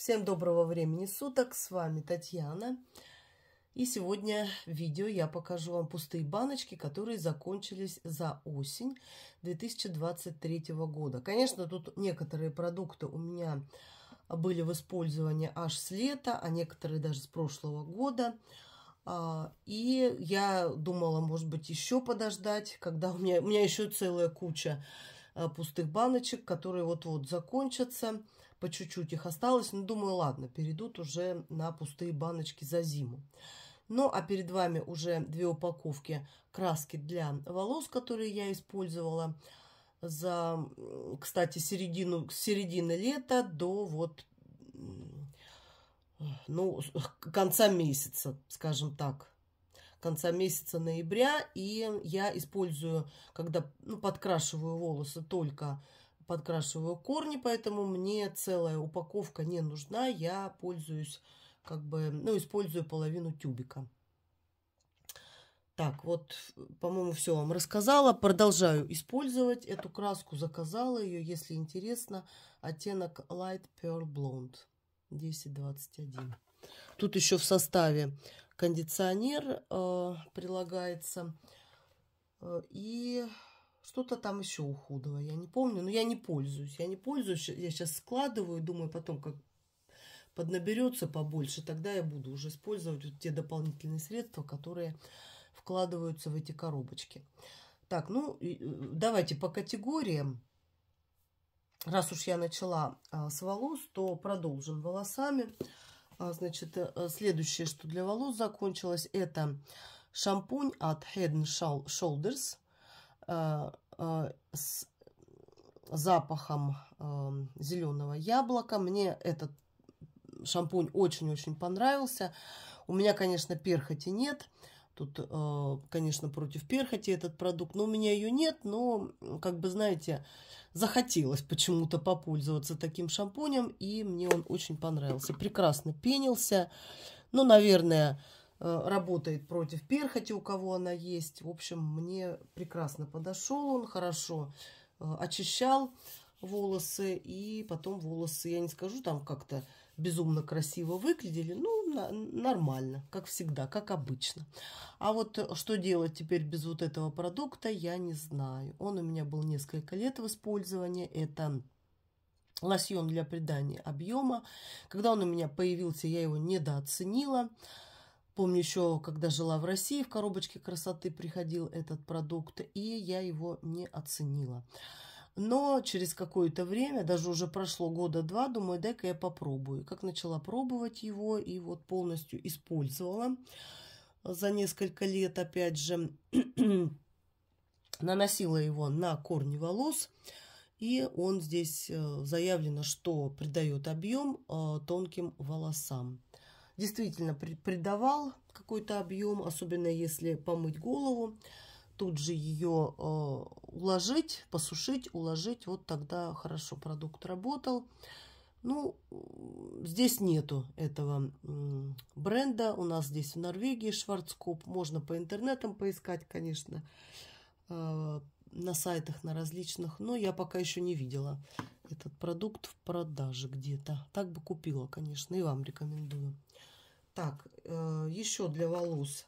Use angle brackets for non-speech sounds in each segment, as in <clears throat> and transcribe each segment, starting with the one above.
Всем доброго времени суток, с вами Татьяна. И сегодня в видео я покажу вам пустые баночки, которые закончились за осень 2023 года. Конечно, тут некоторые продукты у меня были в использовании аж с лета, а некоторые даже с прошлого года. А, и я думала, может быть, еще подождать, когда у меня, у меня еще целая куча а, пустых баночек, которые вот-вот закончатся по чуть-чуть их осталось. Но ну, думаю, ладно, перейдут уже на пустые баночки за зиму. Ну, а перед вами уже две упаковки краски для волос, которые я использовала за, кстати, середину, с середины лета до вот, ну, конца месяца, скажем так конца месяца ноября, и я использую, когда ну, подкрашиваю волосы только подкрашиваю корни, поэтому мне целая упаковка не нужна. Я пользуюсь, как бы, ну, использую половину тюбика. Так, вот, по-моему, все вам рассказала. Продолжаю использовать. Эту краску заказала ее, если интересно. Оттенок Light Pearl Blonde 1021. Тут еще в составе кондиционер э, прилагается. Э, и что-то там еще ухудово, я не помню, но я не пользуюсь. Я не пользуюсь, я сейчас складываю, думаю, потом как поднаберется побольше, тогда я буду уже использовать вот те дополнительные средства, которые вкладываются в эти коробочки. Так, ну э, давайте по категориям. Раз уж я начала а, с волос, то продолжим волосами. А, значит, э, следующее, что для волос закончилось, это шампунь от Head Shoulders Э, э, с запахом э, зеленого яблока. Мне этот шампунь очень-очень понравился. У меня, конечно, перхоти нет. Тут, конечно, против перхоти этот продукт, но у меня ее нет, но, как бы, знаете, захотелось почему-то попользоваться таким шампунем, и мне он очень понравился. Прекрасно пенился, но, ну, наверное, Э, работает против перхоти, у кого она есть. В общем, мне прекрасно подошел он, хорошо э, очищал волосы. И потом волосы, я не скажу, там как-то безумно красиво выглядели. Ну, нормально, как всегда, как обычно. А вот что делать теперь без вот этого продукта, я не знаю. Он у меня был несколько лет в использовании. Это лосьон для придания объема. Когда он у меня появился, я его недооценила. Помню еще, когда жила в России, в коробочке красоты приходил этот продукт, и я его не оценила. Но через какое-то время, даже уже прошло года два, думаю, дай-ка я попробую. Как начала пробовать его и вот полностью использовала за несколько лет, опять же, <clears throat> наносила его на корни волос. И он здесь э, заявлено, что придает объем э, тонким волосам действительно придавал какой-то объем, особенно если помыть голову, тут же ее э, уложить, посушить, уложить, вот тогда хорошо продукт работал. Ну, здесь нету этого бренда. У нас здесь в Норвегии Шварцкоп. Можно по интернетам поискать, конечно, э, на сайтах, на различных. Но я пока еще не видела этот продукт в продаже где-то. Так бы купила, конечно, и вам рекомендую. Так, э, еще для волос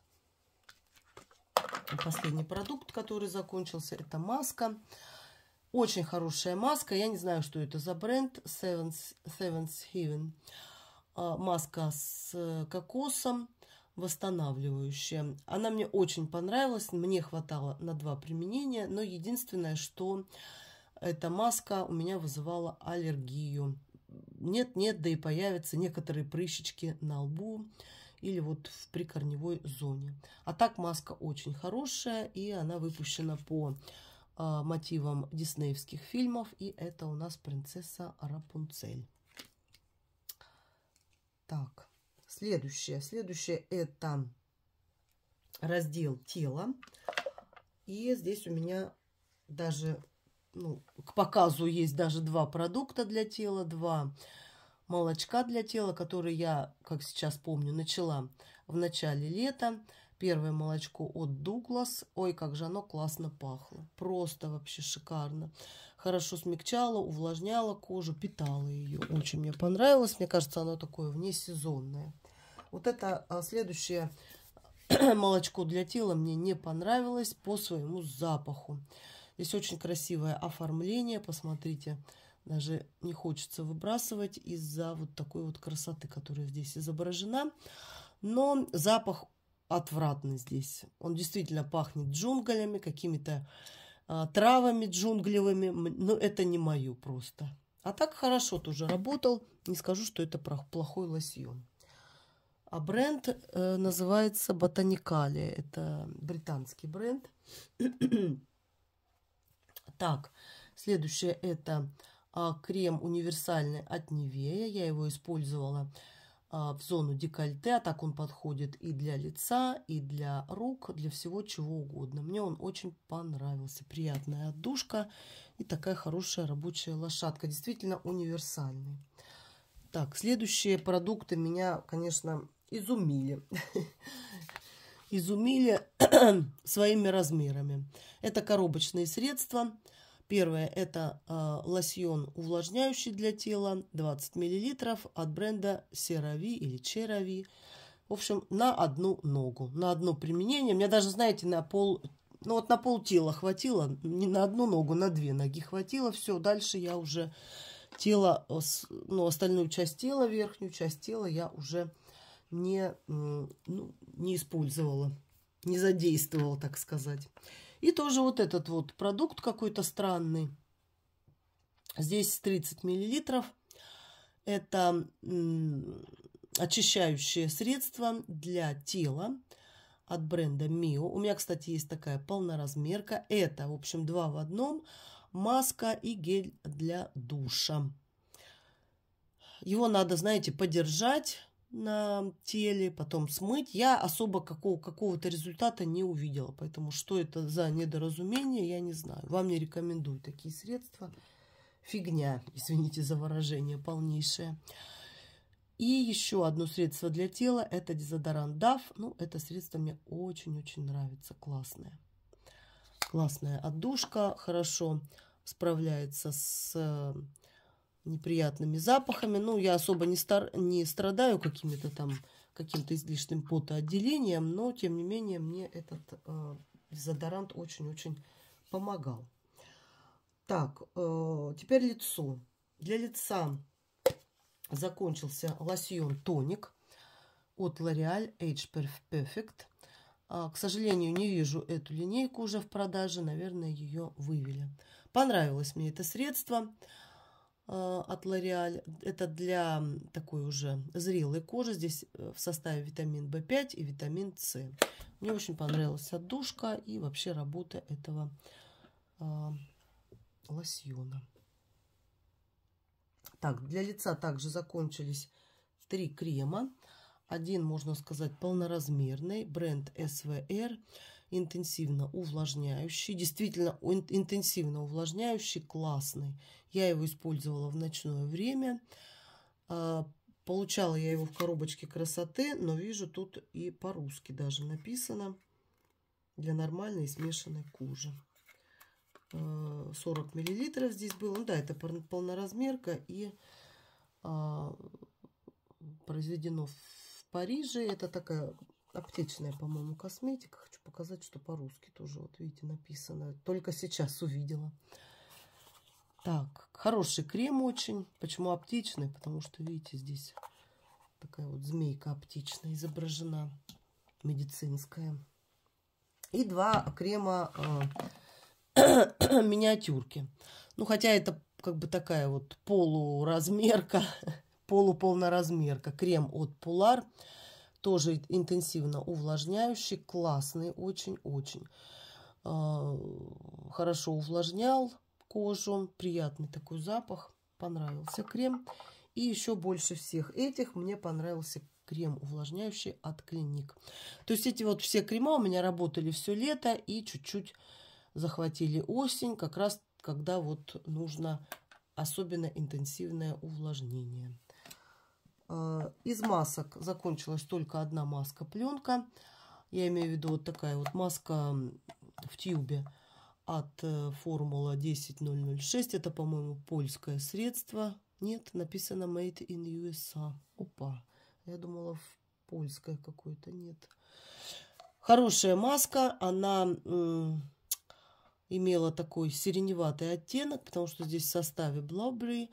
последний продукт, который закончился, это маска. Очень хорошая маска. Я не знаю, что это за бренд. Seven's, Seven's Heaven. А, маска с кокосом восстанавливающая. Она мне очень понравилась. Мне хватало на два применения. Но единственное, что эта маска у меня вызывала аллергию нет-нет, да и появятся некоторые прыщички на лбу или вот в прикорневой зоне. А так маска очень хорошая, и она выпущена по э, мотивам диснеевских фильмов, и это у нас принцесса Рапунцель. Так, следующее. Следующее это раздел тела. И здесь у меня даже ну, к показу есть даже два продукта для тела, два молочка для тела, которые я, как сейчас помню, начала в начале лета. Первое молочко от Дуглас. Ой, как же оно классно пахло. Просто вообще шикарно. Хорошо смягчало, увлажняло кожу, питало ее. Очень мне понравилось. Мне кажется, оно такое внесезонное. Вот это а, следующее <clears throat> молочко для тела мне не понравилось по своему запаху. Здесь очень красивое оформление, посмотрите. Даже не хочется выбрасывать из-за вот такой вот красоты, которая здесь изображена. Но запах отвратный здесь. Он действительно пахнет джунглями, какими-то а, травами джунглевыми. Но это не мое просто. А так хорошо тоже работал. Не скажу, что это плохой лосьон. А бренд э, называется Ботаникалия. Это британский бренд. <clears throat> Так, следующее это а, крем универсальный от Невея. Я его использовала а, в зону декольте. А так он подходит и для лица, и для рук, для всего чего угодно. Мне он очень понравился. Приятная отдушка и такая хорошая рабочая лошадка. Действительно универсальный. Так, следующие продукты меня, конечно, изумили. <laughs> изумили <clears throat> своими размерами. Это коробочные средства. Первое – это э, лосьон увлажняющий для тела, 20 мл от бренда CeraVe или CeraVe. В общем, на одну ногу, на одно применение. Мне даже, знаете, на пол, ну вот на пол тела хватило, не на одну ногу, на две ноги хватило. Все, дальше я уже тело, э, ну, остальную часть тела, верхнюю часть тела я уже не, ну, не использовала, не задействовала, так сказать. И тоже вот этот вот продукт какой-то странный. Здесь 30 миллилитров. Это очищающее средство для тела от бренда Mio. У меня, кстати, есть такая полноразмерка. Это, в общем, два в одном. Маска и гель для душа. Его надо, знаете, подержать на теле, потом смыть. Я особо какого, какого-то результата не увидела, поэтому что это за недоразумение, я не знаю. Вам не рекомендую такие средства. Фигня, <laughs> извините за выражение, полнейшее. И еще одно средство для тела – это дезодорант DAF. Ну, это средство мне очень-очень нравится, классное. Классная отдушка, хорошо справляется с э, неприятными запахами. Ну, я особо не, стар, не страдаю какими-то там каким-то излишним потоотделением, но, тем не менее, мне этот э, дезодорант очень-очень помогал. Так, э, теперь лицо. Для лица закончился лосьон тоник от L'Oreal Age Perfect. А, к сожалению, не вижу эту линейку уже в продаже. Наверное, ее вывели. Понравилось мне это средство. Э, а, от L'Oreal. Это для такой уже зрелой кожи. Здесь э, в составе витамин В5 и витамин С. Мне очень понравилась отдушка и вообще работа этого а, лосьона. Так, для лица также закончились три крема. Один, можно сказать, полноразмерный, бренд СВР интенсивно увлажняющий, действительно интенсивно увлажняющий, классный. Я его использовала в ночное время. А, получала я его в коробочке красоты, но вижу тут и по-русски даже написано для нормальной смешанной кожи. 40 а, миллилитров здесь было. Ну да, это полноразмерка и а, произведено в Париже. Это такая аптечная, по-моему, косметика. Хочу показать, что по-русски тоже, вот видите, написано. Только сейчас увидела. Так, хороший крем очень. Почему аптечный? Потому что, видите, здесь такая вот змейка аптечная изображена, медицинская. И два крема а, <clears throat> миниатюрки. Ну, хотя это как бы такая вот полуразмерка, <laughs> полуполноразмерка. Крем от Polar тоже интенсивно увлажняющий, классный очень-очень. А, хорошо увлажнял кожу, приятный такой запах, понравился крем. И еще больше всех этих мне понравился крем увлажняющий от Клиник. То есть эти вот все крема у меня работали все лето и чуть-чуть захватили осень, как раз когда вот нужно особенно интенсивное увлажнение. Э, из масок закончилась только одна маска пленка. Я имею в виду вот такая вот маска в тюбе от э, формула 10006. Это, по-моему, польское средство. Нет, написано Made in USA. Опа, я думала, в польское какое-то. Нет. Хорошая маска. Она имела такой сиреневатый оттенок, потому что здесь в составе Блобри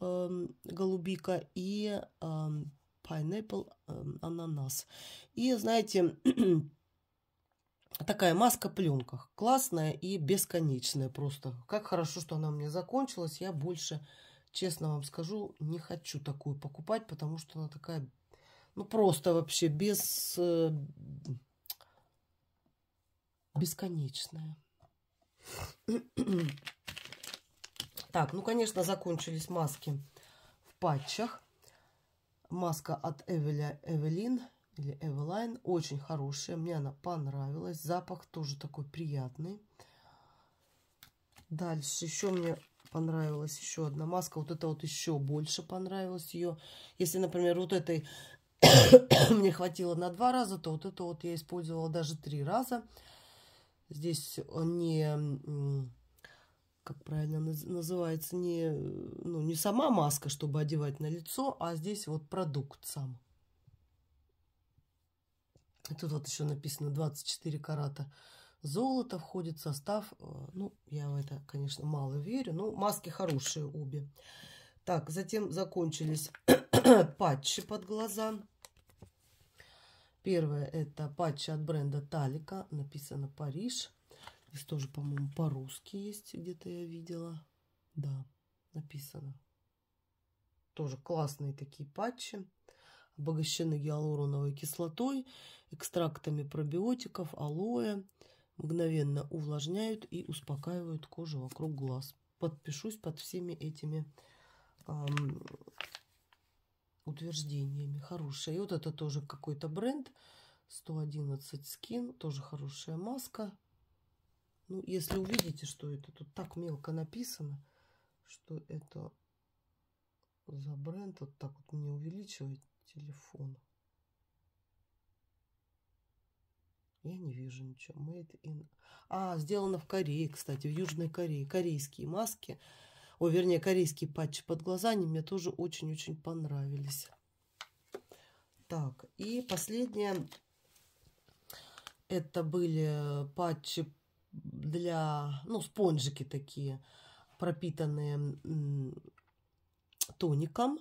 Эм, голубика и эм, pineapple эм, ананас. И, знаете, <clears throat> такая маска пленках. Классная и бесконечная просто. Как хорошо, что она у меня закончилась. Я больше, честно вам скажу, не хочу такую покупать, потому что она такая, ну просто вообще без... Э, бесконечная. <clears throat> Так, ну, конечно, закончились маски в патчах. Маска от Эвеля Эвелин или Эвелайн. Очень хорошая. Мне она понравилась. Запах тоже такой приятный. Дальше еще мне понравилась еще одна маска. Вот это вот еще больше понравилась ее. Если, например, вот этой <coughs> мне хватило на два раза, то вот это вот я использовала даже три раза. Здесь не как правильно называется, не, ну, не сама маска, чтобы одевать на лицо, а здесь вот продукт сам. И тут вот еще написано 24 карата золота входит в состав. Э, ну, я в это, конечно, мало верю, но маски хорошие обе. Так, затем закончились <clears throat> патчи под глаза. Первое это патчи от бренда Талика, написано Париж. Здесь тоже, по-моему, по-русски есть, где-то я видела. Да, написано. Тоже классные такие патчи. Обогащены гиалуроновой кислотой, экстрактами пробиотиков, алоэ. Мгновенно увлажняют и успокаивают кожу вокруг глаз. Подпишусь под всеми этими эм, утверждениями. Хорошая. И вот это тоже какой-то бренд. 111 скин. Тоже хорошая маска. Ну, если увидите, что это тут так мелко написано, что это за бренд, вот так вот мне увеличивает телефон. Я не вижу ничего. Made in... А, сделано в Корее, кстати, в Южной Корее. Корейские маски, о, вернее, корейские патчи под глаза, они мне тоже очень-очень понравились. Так, и последнее. Это были патчи для, ну, спонжики такие, пропитанные тоником.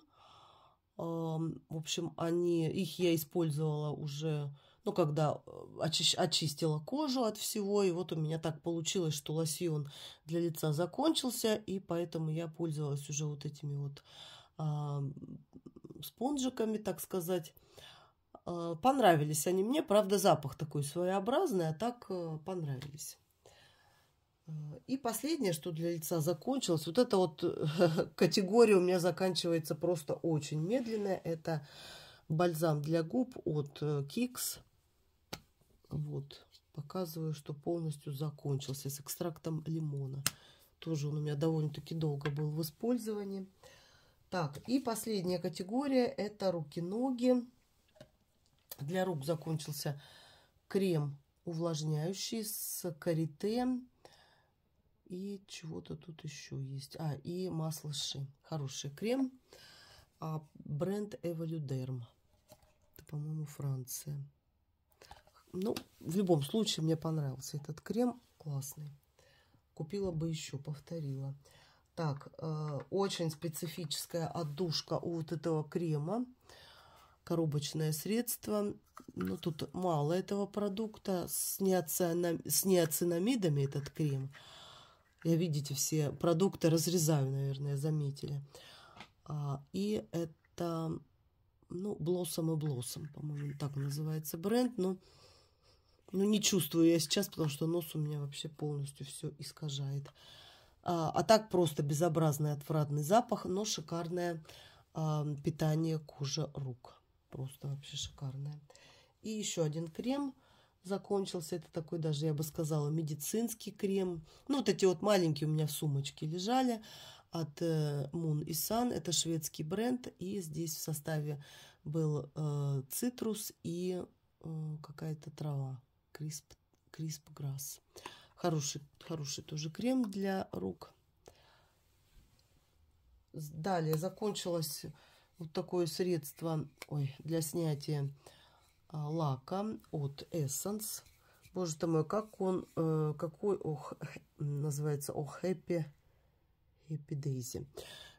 В общем, они, их я использовала уже, ну, когда э, очи, очистила кожу от всего. И вот у меня так получилось, что лосьон для лица закончился, и поэтому я пользовалась уже вот этими вот спонжиками, так сказать. А, понравились они мне, правда, запах такой своеобразный, а так э, понравились. И последнее, что для лица закончилось, вот эта вот <laughs> категория у меня заканчивается просто очень медленно. Это бальзам для губ от э, Kix. Вот, показываю, что полностью закончился с экстрактом лимона. Тоже он у меня довольно-таки долго был в использовании. Так, и последняя категория – это руки-ноги. Для рук закончился крем увлажняющий с карите и чего-то тут еще есть. А, и масло ши. Хороший крем. А, бренд Эволюдерм. Это, по-моему, Франция. Ну, в любом случае, мне понравился этот крем. Классный. Купила бы еще, повторила. Так, э, очень специфическая отдушка у вот этого крема. Коробочное средство. Ну, тут мало этого продукта. С, неоцина... с неоцинамидами этот крем. Я, видите, все продукты разрезаю, наверное, заметили. А, и это, ну, Блоссом и Блоссом, по-моему, так называется бренд. Но ну, ну, не чувствую я сейчас, потому что нос у меня вообще полностью все искажает. А, а так просто безобразный отвратный запах, но шикарное а, питание кожи рук. Просто вообще шикарное. И еще один крем – закончился. Это такой даже, я бы сказала, медицинский крем. Ну, вот эти вот маленькие у меня сумочки лежали от э, Moon и Sun. Это шведский бренд. И здесь в составе был э, цитрус и э, какая-то трава. Крисп, крисп грасс. Хороший, хороший тоже крем для рук. Далее закончилось вот такое средство ой, для снятия а, лака от Essence. Боже ты мой, как он, э, какой, ох, называется, ох, Happy Happy дейзи.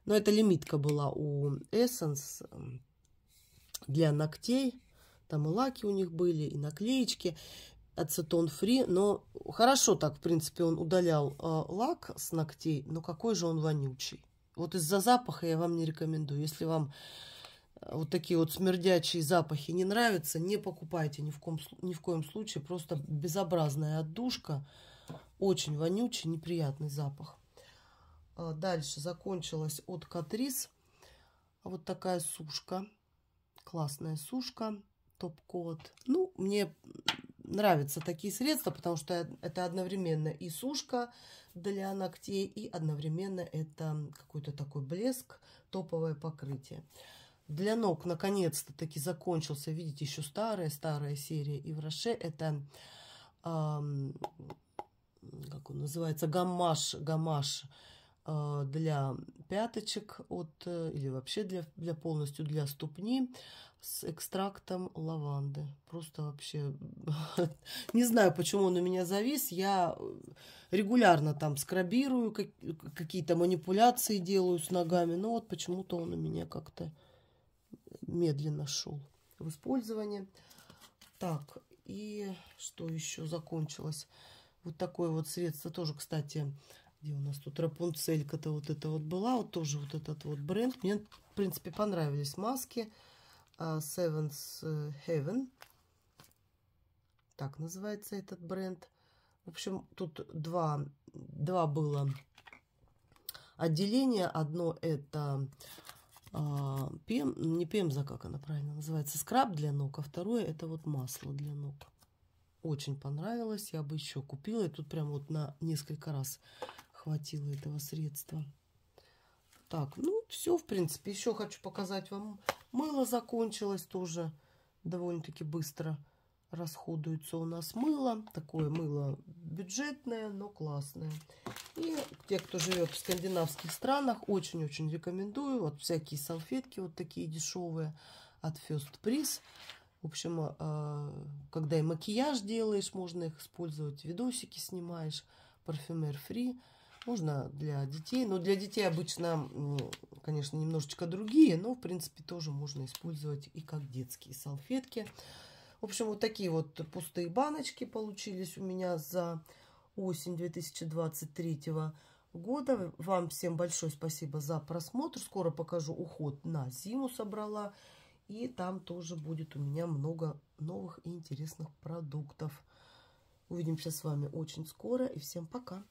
Но это лимитка была у Essence эм, для ногтей. Там и лаки у них были, и наклеечки ацетон фри, но хорошо так, в принципе, он удалял э, лак с ногтей, но какой же он вонючий. Вот из-за запаха я вам не рекомендую. Если вам вот такие вот смердячие запахи не нравятся, не покупайте ни в, ком, ни в коем случае. Просто безобразная отдушка. Очень вонючий, неприятный запах. А, дальше закончилась от Катрис. Вот такая сушка. Классная сушка. Топ-код. Ну, мне нравятся такие средства, потому что э, это одновременно и сушка для ногтей, и одновременно это какой-то такой блеск, топовое покрытие для ног наконец-то таки закончился. Видите, еще старая-старая серия и в Роше. Это, э, как он называется, гамаш, гамаш э, для пяточек от, э, или вообще для, для полностью для ступни с экстрактом лаванды. Просто вообще <laughs> не знаю, почему он у меня завис. Я регулярно там скрабирую, какие-то манипуляции делаю с ногами. Но вот почему-то он у меня как-то медленно шел в использовании. Так, и что еще закончилось? Вот такое вот средство тоже, кстати, где у нас тут Рапунцелька-то вот это вот была, вот тоже вот этот вот бренд. Мне, в принципе, понравились маски а, Seven's Heaven. Так называется этот бренд. В общем, тут два, два было отделения. Одно это а, пем, не пемза, как она правильно называется, скраб для ног, а второе это вот масло для ног. Очень понравилось, я бы еще купила, и тут прям вот на несколько раз хватило этого средства. Так, ну все, в принципе, еще хочу показать вам. Мыло закончилось тоже довольно-таки быстро расходуется у нас мыло. Такое мыло бюджетное, но классное. И те, кто живет в скандинавских странах, очень-очень рекомендую. Вот всякие салфетки вот такие дешевые от First Price. В общем, э, когда и макияж делаешь, можно их использовать, видосики снимаешь, парфюмер фри. Можно для детей, но ну, для детей обычно, конечно, немножечко другие, но, в принципе, тоже можно использовать и как детские салфетки. В общем, вот такие вот пустые баночки получились у меня за осень 2023 года. Вам всем большое спасибо за просмотр. Скоро покажу уход на зиму собрала. И там тоже будет у меня много новых и интересных продуктов. Увидимся с вами очень скоро. И всем пока!